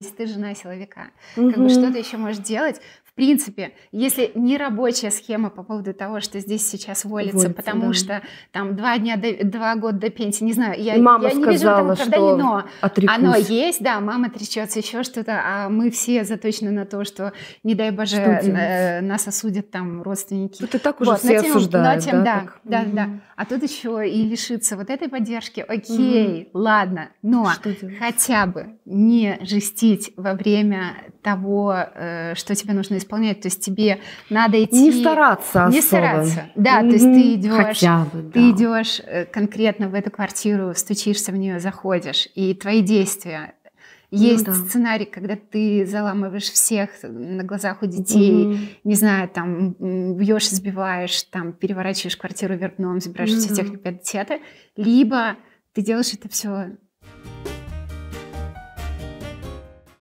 Если ты жена силовика, угу. как бы что ты еще можешь делать, принципе, если не рабочая схема по поводу того, что здесь сейчас волится, волится потому да. что там два дня, до, два года до пенсии, не знаю, я, мама я не вижу там оправданий, но отрекусь. оно есть, да, мама тречется, еще что-то, а мы все заточены на то, что, не дай боже, на, э, нас осудят там родственники. Тут и так уже вот, все тем, осуждают, тем, да? Да, так? да, угу. да. А тут еще и лишиться вот этой поддержки, окей, угу. ладно, но хотя бы не жестить во время того, э, что тебе нужно исполнять. То есть тебе надо идти... Не стараться Не особо. стараться, да. Mm-hmm. То есть ты идешь, Хотя бы, да. ты идешь э, конкретно в эту квартиру, стучишься в нее, заходишь, и твои действия есть ну, да. сценарий, когда ты заламываешь всех на глазах у детей, mm-hmm. не знаю, там бьешь, сбиваешь, там переворачиваешь квартиру вверх дном, забираешь mm-hmm. Ну все технику пиетета, либо ты делаешь это все